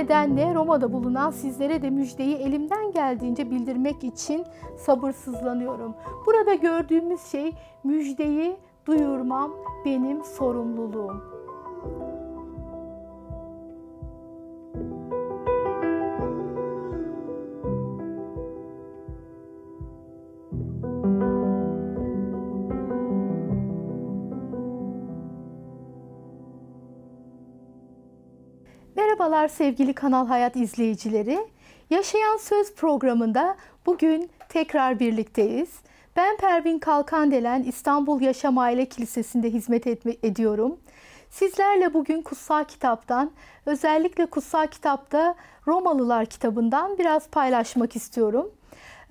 nedenle Roma'da bulunan sizlere de müjdeyi elimden geldiğince bildirmek için sabırsızlanıyorum. Burada gördüğümüz şey müjdeyi duyurmam benim sorumluluğum. sevgili Kanal Hayat izleyicileri. Yaşayan Söz programında bugün tekrar birlikteyiz. Ben Pervin Kalkandelen İstanbul Yaşam Aile Kilisesi'nde hizmet etme, ediyorum. Sizlerle bugün Kutsal Kitap'tan, özellikle Kutsal Kitap'ta Romalılar kitabından biraz paylaşmak istiyorum.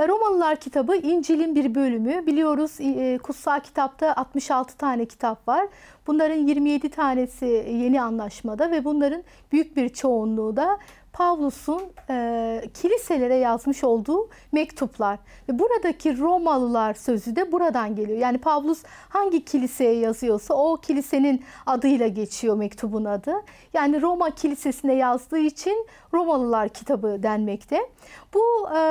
Romalılar kitabı İncil'in bir bölümü. Biliyoruz e, kutsal kitapta 66 tane kitap var. Bunların 27 tanesi yeni anlaşmada ve bunların büyük bir çoğunluğu da Pavlus'un e, kiliselere yazmış olduğu mektuplar. Ve buradaki Romalılar sözü de buradan geliyor. Yani Pavlus hangi kiliseye yazıyorsa o kilisenin adıyla geçiyor mektubun adı. Yani Roma kilisesine yazdığı için Romalılar kitabı denmekte. Bu e,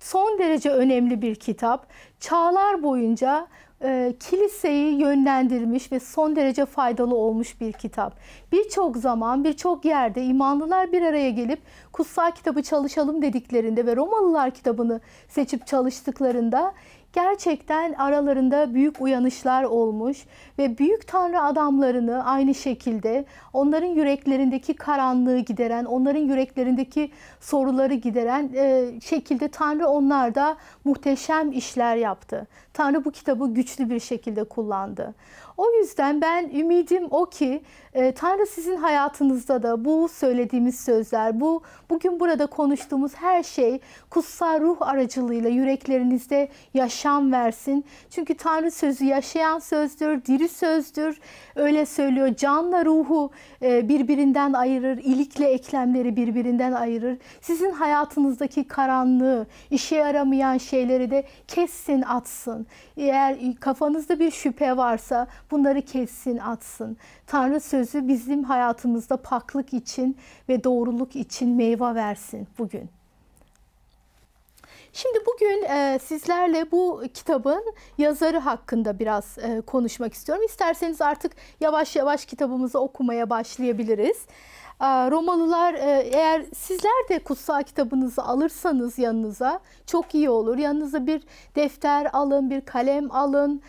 son derece önemli bir kitap. Çağlar boyunca e, kiliseyi yönlendirmiş ve son derece faydalı olmuş bir kitap. Birçok zaman, birçok yerde imanlılar bir araya gelip kutsal kitabı çalışalım dediklerinde ve Romalılar kitabını seçip çalıştıklarında gerçekten aralarında büyük uyanışlar olmuş ve büyük tanrı adamlarını aynı şekilde onların yüreklerindeki karanlığı gideren, onların yüreklerindeki soruları gideren e, şekilde tanrı onlarda muhteşem işler yaptı. Tanrı bu kitabı güçlü bir şekilde kullandı. O yüzden ben ümidim o ki e, Tanrı sizin hayatınızda da bu söylediğimiz sözler, bu bugün burada konuştuğumuz her şey kutsal ruh aracılığıyla yüreklerinizde yaşam versin. Çünkü Tanrı sözü yaşayan sözdür, diri sözdür. Öyle söylüyor canla ruhu e, birbirinden ayırır, ilikle eklemleri birbirinden ayırır. Sizin hayatınızdaki karanlığı, işe yaramayan şeyleri de kessin, atsın. Eğer kafanızda bir şüphe varsa bunları kessin atsın. Tanrı sözü bizim hayatımızda paklık için ve doğruluk için meyve versin bugün. Şimdi bugün e, sizlerle bu kitabın yazarı hakkında biraz e, konuşmak istiyorum. İsterseniz artık yavaş yavaş kitabımızı okumaya başlayabiliriz. E, Romalılar eğer sizler de kutsal kitabınızı alırsanız yanınıza çok iyi olur. Yanınıza bir defter alın, bir kalem alın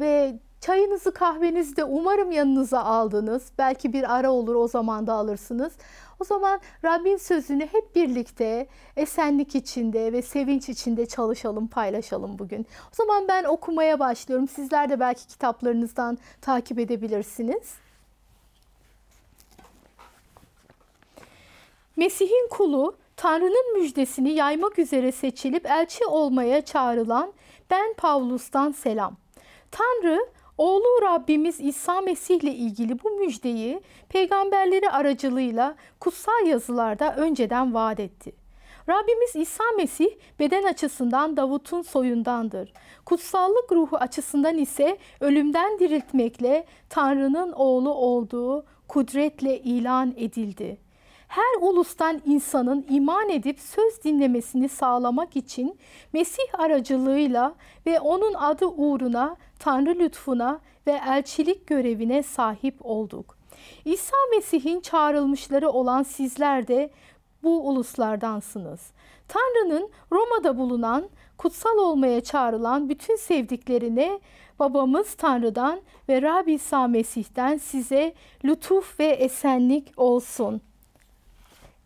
ve Çayınızı kahvenizi de umarım yanınıza aldınız. Belki bir ara olur o zaman da alırsınız. O zaman Rabbin sözünü hep birlikte esenlik içinde ve sevinç içinde çalışalım, paylaşalım bugün. O zaman ben okumaya başlıyorum. Sizler de belki kitaplarınızdan takip edebilirsiniz. Mesih'in kulu Tanrı'nın müjdesini yaymak üzere seçilip elçi olmaya çağrılan ben Pavlus'tan selam. Tanrı Oğlu Rabbimiz İsa Mesih ile ilgili bu müjdeyi peygamberleri aracılığıyla kutsal yazılarda önceden vaat etti. Rabbimiz İsa Mesih beden açısından Davut'un soyundandır. Kutsallık ruhu açısından ise ölümden diriltmekle Tanrı'nın oğlu olduğu kudretle ilan edildi her ulustan insanın iman edip söz dinlemesini sağlamak için Mesih aracılığıyla ve onun adı uğruna Tanrı lütfuna ve elçilik görevine sahip olduk. İsa Mesih'in çağrılmışları olan sizler de bu uluslardansınız. Tanrı'nın Roma'da bulunan, kutsal olmaya çağrılan bütün sevdiklerine babamız Tanrı'dan ve Rab İsa Mesih'ten size lütuf ve esenlik olsun.''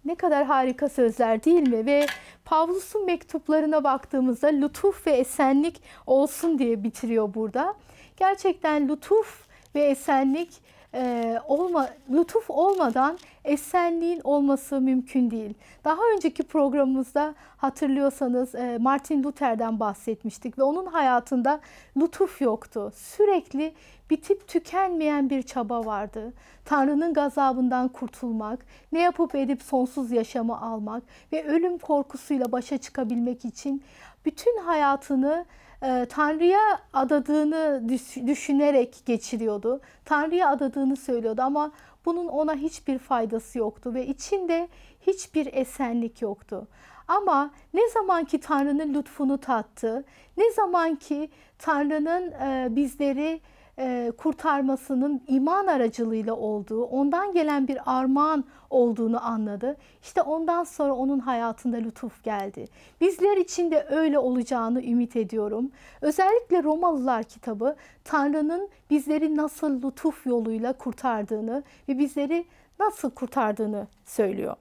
Ne kadar harika sözler değil mi? Ve Pavlus'un mektuplarına baktığımızda lütuf ve esenlik olsun diye bitiriyor burada. Gerçekten lütuf ve esenlik e, olma, lütuf olmadan esenliğin olması mümkün değil. Daha önceki programımızda hatırlıyorsanız e, Martin Luther'den bahsetmiştik ve onun hayatında lütuf yoktu. Sürekli bitip tükenmeyen bir çaba vardı. Tanrı'nın gazabından kurtulmak, ne yapıp edip sonsuz yaşamı almak ve ölüm korkusuyla başa çıkabilmek için bütün hayatını e, Tanrı'ya adadığını düşünerek geçiriyordu. Tanrı'ya adadığını söylüyordu ama bunun ona hiçbir faydası yoktu ve içinde hiçbir esenlik yoktu. Ama ne zaman ki Tanrı'nın lütfunu tattı, ne zaman ki Tanrı'nın e, bizleri e, kurtarmasının iman aracılığıyla olduğu, ondan gelen bir armağan olduğunu anladı. İşte ondan sonra onun hayatında lütuf geldi. Bizler için de öyle olacağını ümit ediyorum. Özellikle Romalılar kitabı Tanrı'nın bizleri nasıl lütuf yoluyla kurtardığını ve bizleri nasıl kurtardığını söylüyor.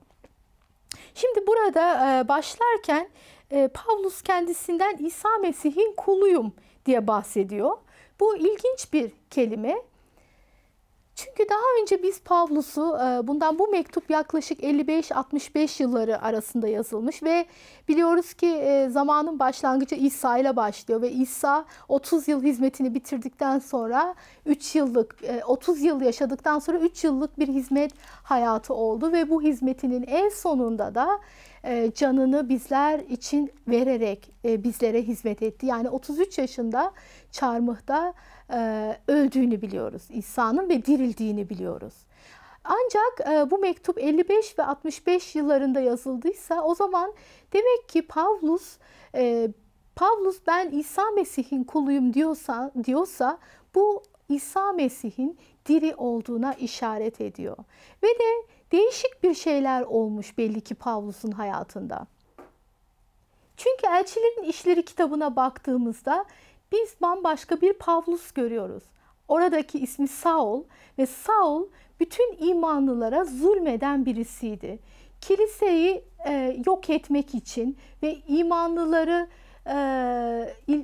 Şimdi burada e, başlarken e, Pavlus kendisinden İsa Mesih'in kuluyum diye bahsediyor. Bu ilginç bir kelime. Çünkü daha önce biz Pavlus'u e, bundan bu mektup yaklaşık 55-65 yılları arasında yazılmış ve biliyoruz ki e, zamanın başlangıcı İsa ile başlıyor ve İsa 30 yıl hizmetini bitirdikten sonra 3 yıllık 30 e, yıl yaşadıktan sonra 3 yıllık bir hizmet hayatı oldu ve bu hizmetinin en sonunda da canını bizler için vererek bizlere hizmet etti. Yani 33 yaşında Çarmıh'ta e, öldüğünü biliyoruz İsa'nın ve dirildiğini biliyoruz. Ancak e, bu mektup 55 ve 65 yıllarında yazıldıysa o zaman demek ki Pavlus e, Pavlus ben İsa Mesih'in kuluyum diyorsa diyorsa bu İsa Mesih'in diri olduğuna işaret ediyor. Ve de değişik bir şeyler olmuş belli ki Pavlus'un hayatında. Çünkü elçilerin işleri kitabına baktığımızda biz bambaşka bir Pavlus görüyoruz. Oradaki ismi Saul ve Saul bütün imanlılara zulmeden birisiydi. Kiliseyi e, yok etmek için ve imanlıları e, il,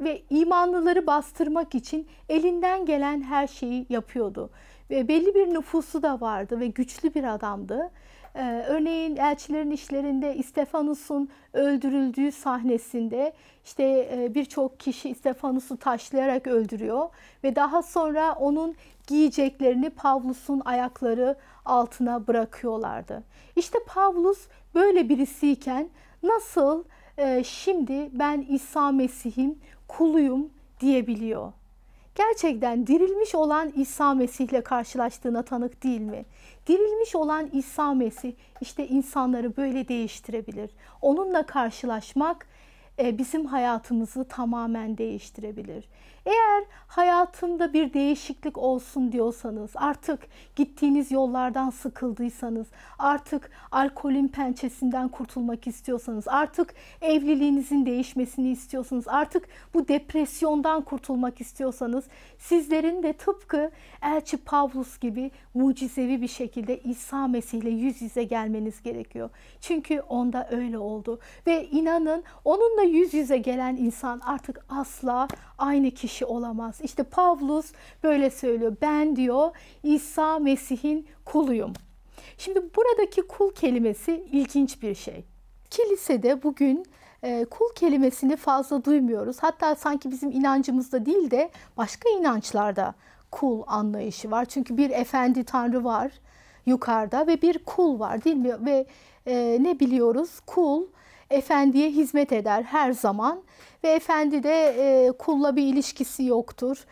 ve imanlıları bastırmak için elinden gelen her şeyi yapıyordu. Ve belli bir nüfusu da vardı ve güçlü bir adamdı. Ee, örneğin elçilerin işlerinde İstefanus'un öldürüldüğü sahnesinde işte e, birçok kişi İstefanus'u taşlayarak öldürüyor ve daha sonra onun giyeceklerini Pavlus'un ayakları altına bırakıyorlardı. İşte Pavlus böyle birisiyken nasıl e, şimdi ben İsa Mesih'im, kuluyum diyebiliyor gerçekten dirilmiş olan İsa Mesih'le karşılaştığına tanık değil mi? Dirilmiş olan İsa Mesih işte insanları böyle değiştirebilir. Onunla karşılaşmak e, bizim hayatımızı tamamen değiştirebilir. Eğer hayatımda bir değişiklik olsun diyorsanız, artık gittiğiniz yollardan sıkıldıysanız, artık alkolün pençesinden kurtulmak istiyorsanız, artık evliliğinizin değişmesini istiyorsanız, artık bu depresyondan kurtulmak istiyorsanız, sizlerin de tıpkı Elçi Pavlus gibi mucizevi bir şekilde İsa Mesih ile yüz yüze gelmeniz gerekiyor. Çünkü onda öyle oldu ve inanın onunla yüz yüze gelen insan artık asla aynı kişi olamaz. İşte Pavlus böyle söylüyor. Ben diyor İsa Mesih'in kuluyum. Şimdi buradaki kul kelimesi ilginç bir şey. Kilisede bugün e, kul kelimesini fazla duymuyoruz. Hatta sanki bizim inancımızda değil de başka inançlarda kul anlayışı var. Çünkü bir efendi tanrı var yukarıda ve bir kul var değil mi? Ve e, ne biliyoruz? Kul efendiye hizmet eder her zaman ve efendi de e, kulla bir ilişkisi yoktur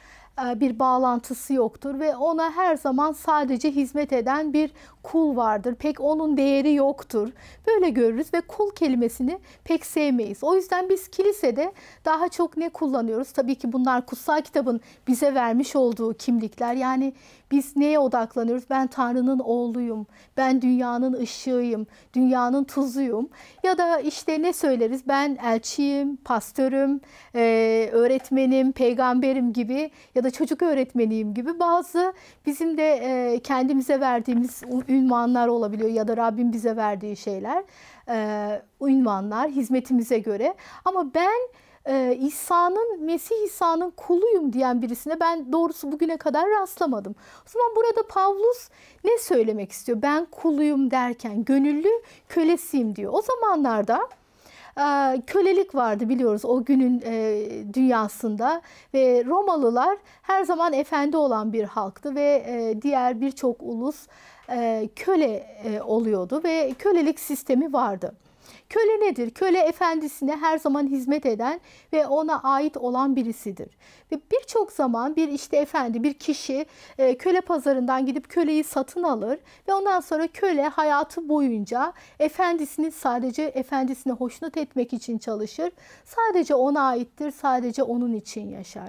e, bir bağlantısı yoktur ve ona her zaman sadece hizmet eden bir kul vardır. Pek onun değeri yoktur. Böyle görürüz ve kul kelimesini pek sevmeyiz. O yüzden biz kilisede daha çok ne kullanıyoruz? Tabii ki bunlar kutsal kitabın bize vermiş olduğu kimlikler. Yani biz neye odaklanıyoruz? Ben Tanrı'nın oğluyum. Ben dünyanın ışığıyım. Dünyanın tuzuyum. Ya da işte ne söyleriz? Ben elçiyim, pastörüm, e, öğretmenim, peygamberim gibi ya da çocuk öğretmeniyim gibi bazı bizim de e, kendimize verdiğimiz ünvanlar olabiliyor ya da Rabbim bize verdiği şeyler, e, ünvanlar hizmetimize göre. Ama ben ee, İsa'nın, Mesih İsa'nın kuluyum diyen birisine ben doğrusu bugüne kadar rastlamadım. O zaman burada Pavlus ne söylemek istiyor? Ben kuluyum derken gönüllü kölesiyim diyor. O zamanlarda e, kölelik vardı biliyoruz o günün e, dünyasında ve Romalılar her zaman efendi olan bir halktı ve e, diğer birçok ulus köle oluyordu ve kölelik sistemi vardı. Köle nedir? Köle efendisine her zaman hizmet eden ve ona ait olan birisidir. Ve birçok zaman bir işte efendi, bir kişi e, köle pazarından gidip köleyi satın alır ve ondan sonra köle hayatı boyunca efendisini sadece efendisine hoşnut etmek için çalışır. Sadece ona aittir, sadece onun için yaşar.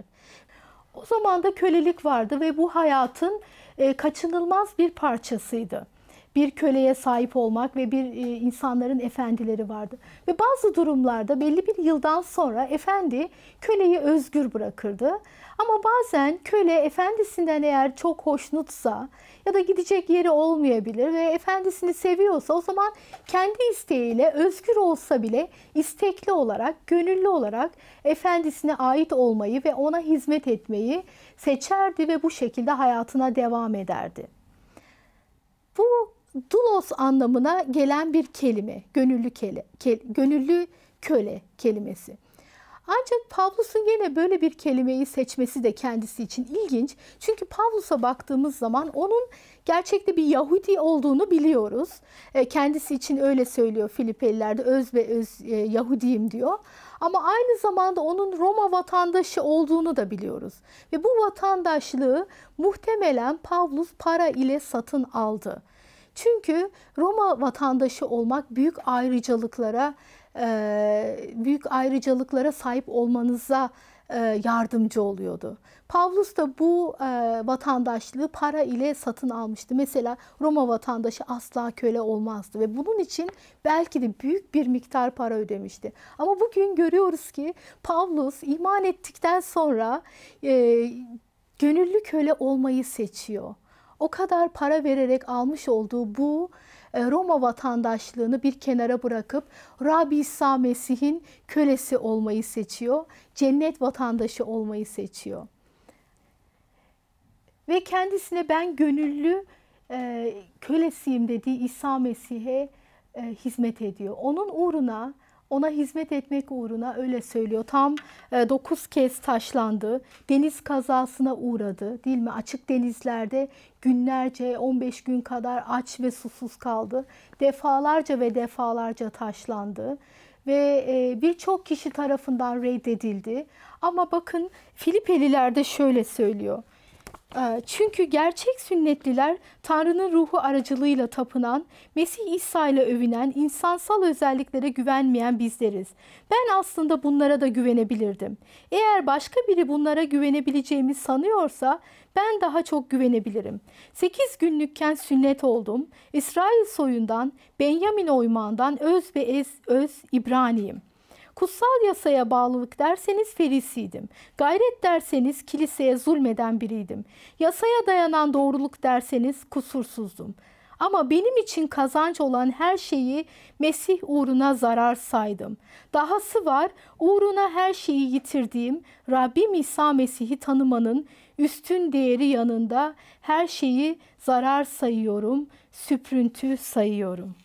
O zaman da kölelik vardı ve bu hayatın e, kaçınılmaz bir parçasıydı bir köleye sahip olmak ve bir e, insanların efendileri vardı. Ve bazı durumlarda belli bir yıldan sonra efendi köleyi özgür bırakırdı. Ama bazen köle efendisinden eğer çok hoşnutsa ya da gidecek yeri olmayabilir ve efendisini seviyorsa o zaman kendi isteğiyle özgür olsa bile istekli olarak, gönüllü olarak efendisine ait olmayı ve ona hizmet etmeyi seçerdi ve bu şekilde hayatına devam ederdi dulos anlamına gelen bir kelime, gönüllü kele, ke, gönüllü köle kelimesi. Ancak Pavlus'un yine böyle bir kelimeyi seçmesi de kendisi için ilginç. Çünkü Pavlus'a baktığımız zaman onun gerçekte bir Yahudi olduğunu biliyoruz. E, kendisi için öyle söylüyor Filipelilerde öz ve öz e, Yahudiyim diyor. Ama aynı zamanda onun Roma vatandaşı olduğunu da biliyoruz. Ve bu vatandaşlığı muhtemelen Pavlus para ile satın aldı. Çünkü Roma vatandaşı olmak büyük ayrıcalıklara e, büyük ayrıcalıklara sahip olmanıza e, yardımcı oluyordu. Pavlus da bu e, vatandaşlığı para ile satın almıştı. Mesela Roma vatandaşı asla köle olmazdı ve bunun için belki de büyük bir miktar para ödemişti. Ama bugün görüyoruz ki Pavlus iman ettikten sonra gönüllü köle olmayı seçiyor o kadar para vererek almış olduğu bu e, Roma vatandaşlığını bir kenara bırakıp Rabbi İsa Mesih'in kölesi olmayı seçiyor. Cennet vatandaşı olmayı seçiyor. Ve kendisine ben gönüllü e, kölesiyim dediği İsa Mesih'e e, hizmet ediyor. Onun uğruna ona hizmet etmek uğruna öyle söylüyor. Tam 9 e, kez taşlandı. Deniz kazasına uğradı değil mi? Açık denizlerde günlerce 15 gün kadar aç ve susuz kaldı. Defalarca ve defalarca taşlandı ve e, birçok kişi tarafından reddedildi. Ama bakın de şöyle söylüyor. Ee, çünkü gerçek sünnetliler Tanrı'nın ruhu aracılığıyla tapınan, Mesih İsa ile övünen, insansal özelliklere güvenmeyen bizleriz. Ben aslında bunlara da güvenebilirdim. Eğer başka biri bunlara güvenebileceğimi sanıyorsa ben daha çok güvenebilirim. 8 günlükken sünnet oldum. İsrail soyundan, Benyamin oymağından öz ve ez, öz İbraniyim. Kutsal yasaya bağlılık derseniz ferisiydim. Gayret derseniz kiliseye zulmeden biriydim. Yasaya dayanan doğruluk derseniz kusursuzdum. Ama benim için kazanç olan her şeyi Mesih uğruna zarar saydım. Dahası var uğruna her şeyi yitirdiğim Rabbim İsa Mesih'i tanımanın üstün değeri yanında her şeyi zarar sayıyorum, süprüntü sayıyorum.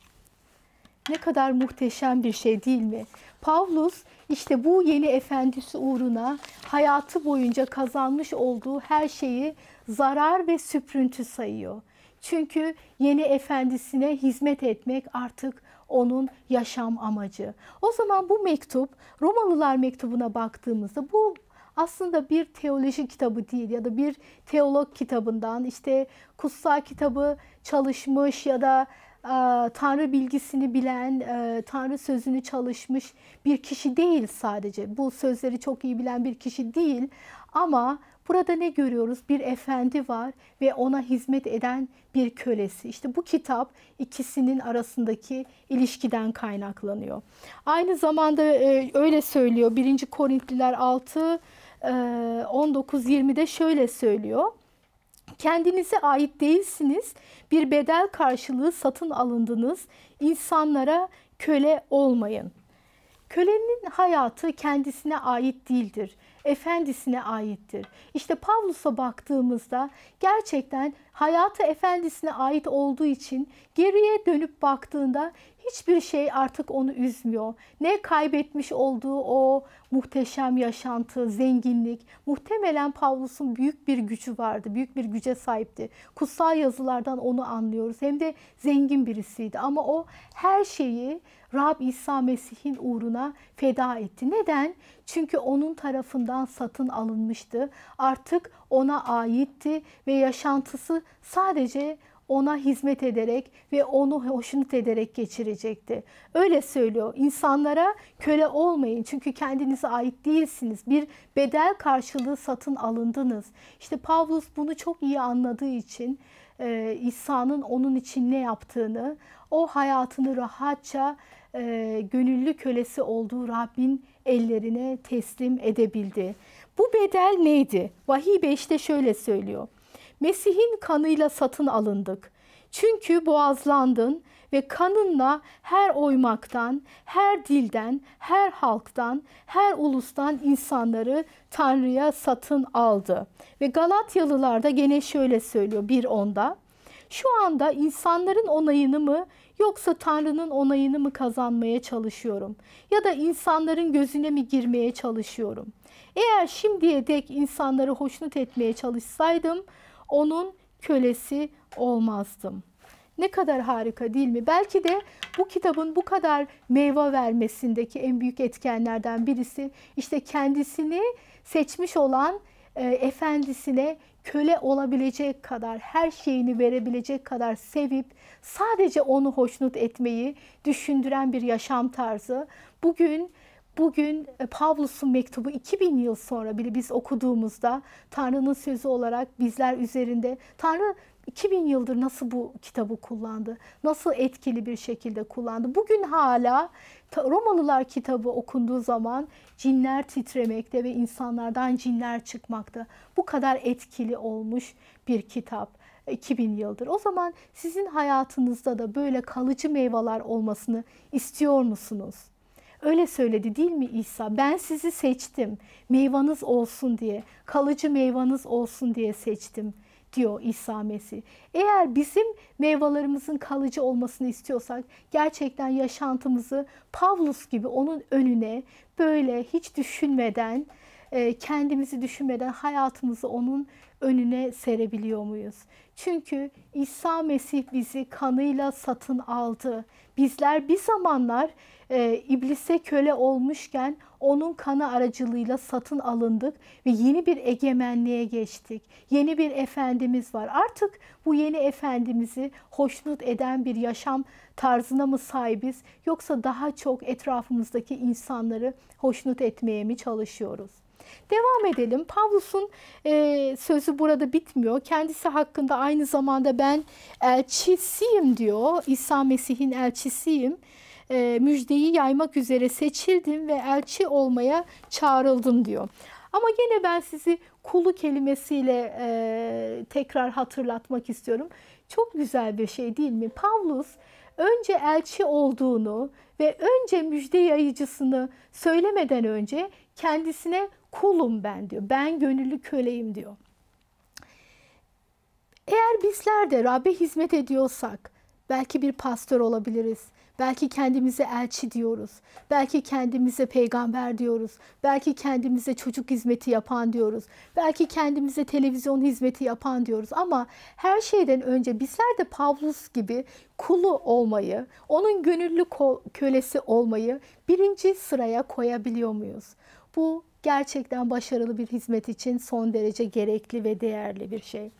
Ne kadar muhteşem bir şey değil mi? Pavlus işte bu yeni efendisi uğruna hayatı boyunca kazanmış olduğu her şeyi zarar ve süprüntü sayıyor. Çünkü yeni efendisine hizmet etmek artık onun yaşam amacı. O zaman bu mektup Romalılar mektubuna baktığımızda bu aslında bir teoloji kitabı değil ya da bir teolog kitabından işte kutsal kitabı çalışmış ya da ee, Tanrı bilgisini bilen, e, Tanrı sözünü çalışmış bir kişi değil sadece. Bu sözleri çok iyi bilen bir kişi değil ama burada ne görüyoruz? Bir efendi var ve ona hizmet eden bir kölesi. İşte bu kitap ikisinin arasındaki ilişkiden kaynaklanıyor. Aynı zamanda e, öyle söylüyor 1. Korintliler 6 19-20'de e, şöyle söylüyor. Kendinize ait değilsiniz. Bir bedel karşılığı satın alındınız. İnsanlara köle olmayın. Kölenin hayatı kendisine ait değildir. Efendisine aittir. İşte Pavlus'a baktığımızda gerçekten hayatı efendisine ait olduğu için geriye dönüp baktığında hiçbir şey artık onu üzmüyor. Ne kaybetmiş olduğu o muhteşem yaşantı, zenginlik. Muhtemelen Pavlus'un büyük bir gücü vardı, büyük bir güce sahipti. Kutsal yazılardan onu anlıyoruz. Hem de zengin birisiydi ama o her şeyi Rab İsa Mesih'in uğruna feda etti. Neden? Çünkü onun tarafından satın alınmıştı. Artık ona aitti ve yaşantısı sadece ona hizmet ederek ve onu hoşnut ederek geçirecekti. Öyle söylüyor. İnsanlara köle olmayın çünkü kendinize ait değilsiniz. Bir bedel karşılığı satın alındınız. İşte Pavlus bunu çok iyi anladığı için e, İsa'nın onun için ne yaptığını, o hayatını rahatça e, gönüllü kölesi olduğu Rabbin ellerine teslim edebildi. Bu bedel neydi? Vahiy 5'te şöyle söylüyor. Mesih'in kanıyla satın alındık. Çünkü boğazlandın ve kanınla her oymaktan, her dilden, her halktan, her ulustan insanları Tanrı'ya satın aldı. Ve Galatyalılar da gene şöyle söylüyor bir onda: Şu anda insanların onayını mı yoksa Tanrı'nın onayını mı kazanmaya çalışıyorum? Ya da insanların gözüne mi girmeye çalışıyorum? Eğer şimdiye dek insanları hoşnut etmeye çalışsaydım onun kölesi olmazdım. Ne kadar harika değil mi? Belki de bu kitabın bu kadar meyve vermesindeki en büyük etkenlerden birisi işte kendisini seçmiş olan e, efendisine köle olabilecek kadar, her şeyini verebilecek kadar sevip sadece onu hoşnut etmeyi düşündüren bir yaşam tarzı. Bugün Bugün e, Pavlus'un mektubu 2000 yıl sonra bile biz okuduğumuzda Tanrı'nın sözü olarak bizler üzerinde Tanrı 2000 yıldır nasıl bu kitabı kullandı? Nasıl etkili bir şekilde kullandı? Bugün hala Romalılar kitabı okunduğu zaman cinler titremekte ve insanlardan cinler çıkmakta. Bu kadar etkili olmuş bir kitap. 2000 yıldır. O zaman sizin hayatınızda da böyle kalıcı meyveler olmasını istiyor musunuz? Öyle söyledi değil mi İsa? Ben sizi seçtim. Meyvanız olsun diye, kalıcı meyvanız olsun diye seçtim diyor İsa Mesih. Eğer bizim meyvalarımızın kalıcı olmasını istiyorsak gerçekten yaşantımızı Pavlus gibi onun önüne böyle hiç düşünmeden e, kendimizi düşünmeden hayatımızı onun önüne serebiliyor muyuz? Çünkü İsa Mesih bizi kanıyla satın aldı. Bizler bir zamanlar e, iblise köle olmuşken onun kanı aracılığıyla satın alındık ve yeni bir egemenliğe geçtik. Yeni bir efendimiz var. Artık bu yeni efendimizi hoşnut eden bir yaşam tarzına mı sahibiz yoksa daha çok etrafımızdaki insanları hoşnut etmeye mi çalışıyoruz? Devam edelim. Pavlus'un e, sözü burada bitmiyor. Kendisi hakkında aynı zamanda ben elçisiyim diyor. İsa Mesih'in elçisiyim. E, müjdeyi yaymak üzere seçildim ve elçi olmaya çağrıldım diyor. Ama yine ben sizi kulu kelimesiyle e, tekrar hatırlatmak istiyorum. Çok güzel bir şey değil mi? Pavlus önce elçi olduğunu ve önce müjde yayıcısını söylemeden önce kendisine kulum ben diyor. Ben gönüllü köleyim diyor. Eğer bizler de Rab'be hizmet ediyorsak belki bir pastör olabiliriz. Belki kendimize elçi diyoruz. Belki kendimize peygamber diyoruz. Belki kendimize çocuk hizmeti yapan diyoruz. Belki kendimize televizyon hizmeti yapan diyoruz. Ama her şeyden önce bizler de Pavlus gibi kulu olmayı, onun gönüllü kölesi olmayı birinci sıraya koyabiliyor muyuz? Bu gerçekten başarılı bir hizmet için son derece gerekli ve değerli bir şey.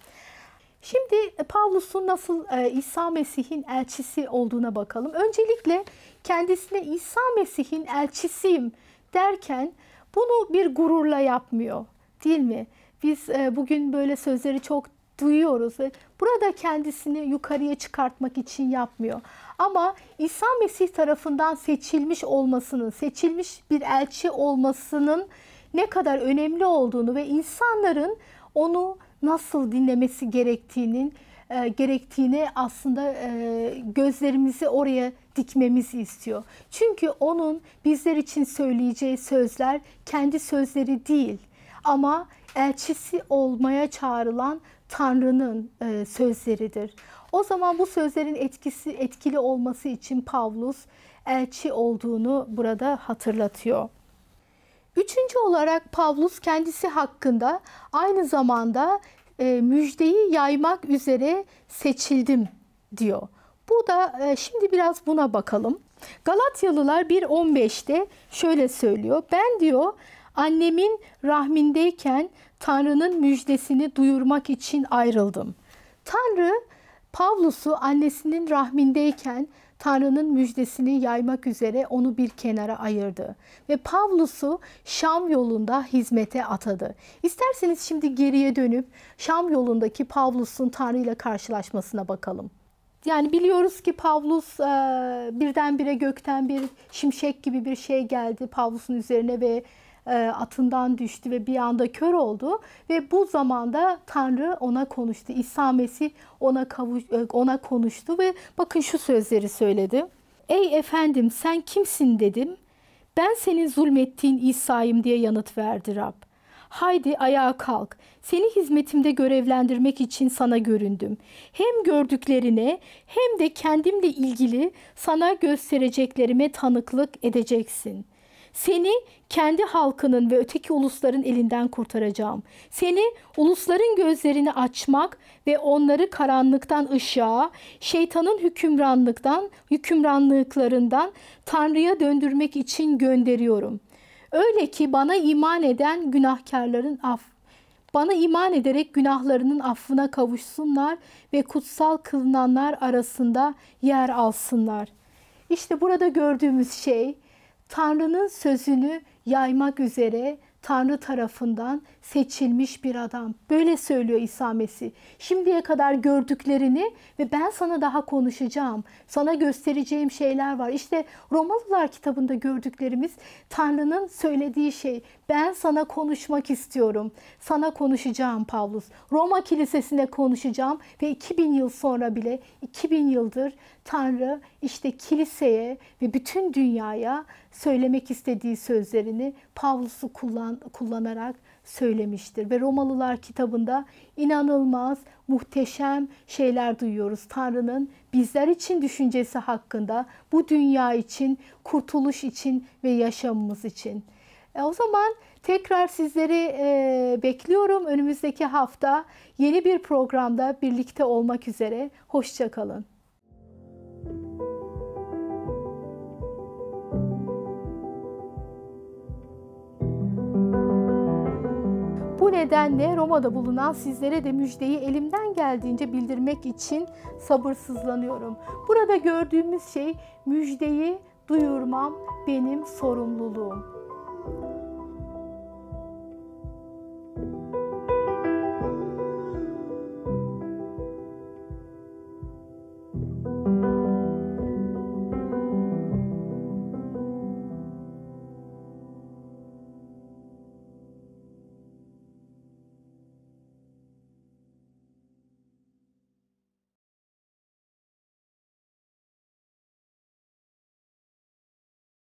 Şimdi e, Pavlus'un nasıl e, İsa Mesih'in elçisi olduğuna bakalım. Öncelikle kendisine İsa Mesih'in elçisiyim derken bunu bir gururla yapmıyor değil mi? Biz e, bugün böyle sözleri çok duyuyoruz ve burada kendisini yukarıya çıkartmak için yapmıyor. Ama İsa Mesih tarafından seçilmiş olmasının, seçilmiş bir elçi olmasının ne kadar önemli olduğunu ve insanların onu nasıl dinlemesi gerektiğinin e, gerektiğini aslında e, gözlerimizi oraya dikmemizi istiyor. Çünkü onun bizler için söyleyeceği sözler kendi sözleri değil ama elçisi olmaya çağrılan Tanrı'nın e, sözleridir. O zaman bu sözlerin etkisi etkili olması için Pavlus elçi olduğunu burada hatırlatıyor. Üçüncü olarak Pavlus kendisi hakkında aynı zamanda e, müjdeyi yaymak üzere seçildim diyor. Bu da e, şimdi biraz buna bakalım. Galatyalılar 1.15'te şöyle söylüyor. Ben diyor annemin rahmindeyken Tanrı'nın müjdesini duyurmak için ayrıldım. Tanrı Pavlus'u annesinin rahmindeyken Tanrı'nın müjdesini yaymak üzere onu bir kenara ayırdı ve Pavlus'u Şam yolunda hizmete atadı. İsterseniz şimdi geriye dönüp Şam yolundaki Pavlus'un Tanrı ile karşılaşmasına bakalım. Yani biliyoruz ki Pavlus e, birdenbire gökten bir şimşek gibi bir şey geldi Pavlus'un üzerine ve e, atından düştü ve bir anda kör oldu ve bu zamanda Tanrı ona konuştu. İsa Mesih ona kavuş, e, ona konuştu ve bakın şu sözleri söyledi. Ey efendim sen kimsin dedim. Ben senin zulmettiğin İsa'yım diye yanıt verdi Rab. Haydi ayağa kalk. Seni hizmetimde görevlendirmek için sana göründüm. Hem gördüklerine hem de kendimle ilgili sana göstereceklerime tanıklık edeceksin.'' Seni kendi halkının ve öteki ulusların elinden kurtaracağım. Seni ulusların gözlerini açmak ve onları karanlıktan ışığa, şeytanın hükümranlıktan, hükümranlıklarından Tanrı'ya döndürmek için gönderiyorum. Öyle ki bana iman eden günahkarların af bana iman ederek günahlarının affına kavuşsunlar ve kutsal kılınanlar arasında yer alsınlar. İşte burada gördüğümüz şey Tanrı'nın sözünü yaymak üzere Tanrı tarafından seçilmiş bir adam. Böyle söylüyor İsa Mesih. Şimdiye kadar gördüklerini ve ben sana daha konuşacağım. Sana göstereceğim şeyler var. İşte Romalılar kitabında gördüklerimiz Tanrı'nın söylediği şey. Ben sana konuşmak istiyorum. Sana konuşacağım Pavlus. Roma Kilisesine konuşacağım ve 2000 yıl sonra bile 2000 yıldır Tanrı işte kiliseye ve bütün dünyaya söylemek istediği sözlerini Pavlus'u kullan, kullanarak söylemiştir. Ve Romalılar kitabında inanılmaz, muhteşem şeyler duyuyoruz. Tanrı'nın bizler için düşüncesi hakkında, bu dünya için, kurtuluş için ve yaşamımız için. E, o zaman tekrar sizleri e, bekliyorum önümüzdeki hafta yeni bir programda birlikte olmak üzere. Hoşçakalın. Müzik Bu nedenle Roma'da bulunan sizlere de müjdeyi elimden geldiğince bildirmek için sabırsızlanıyorum. Burada gördüğümüz şey müjdeyi duyurmam benim sorumluluğum.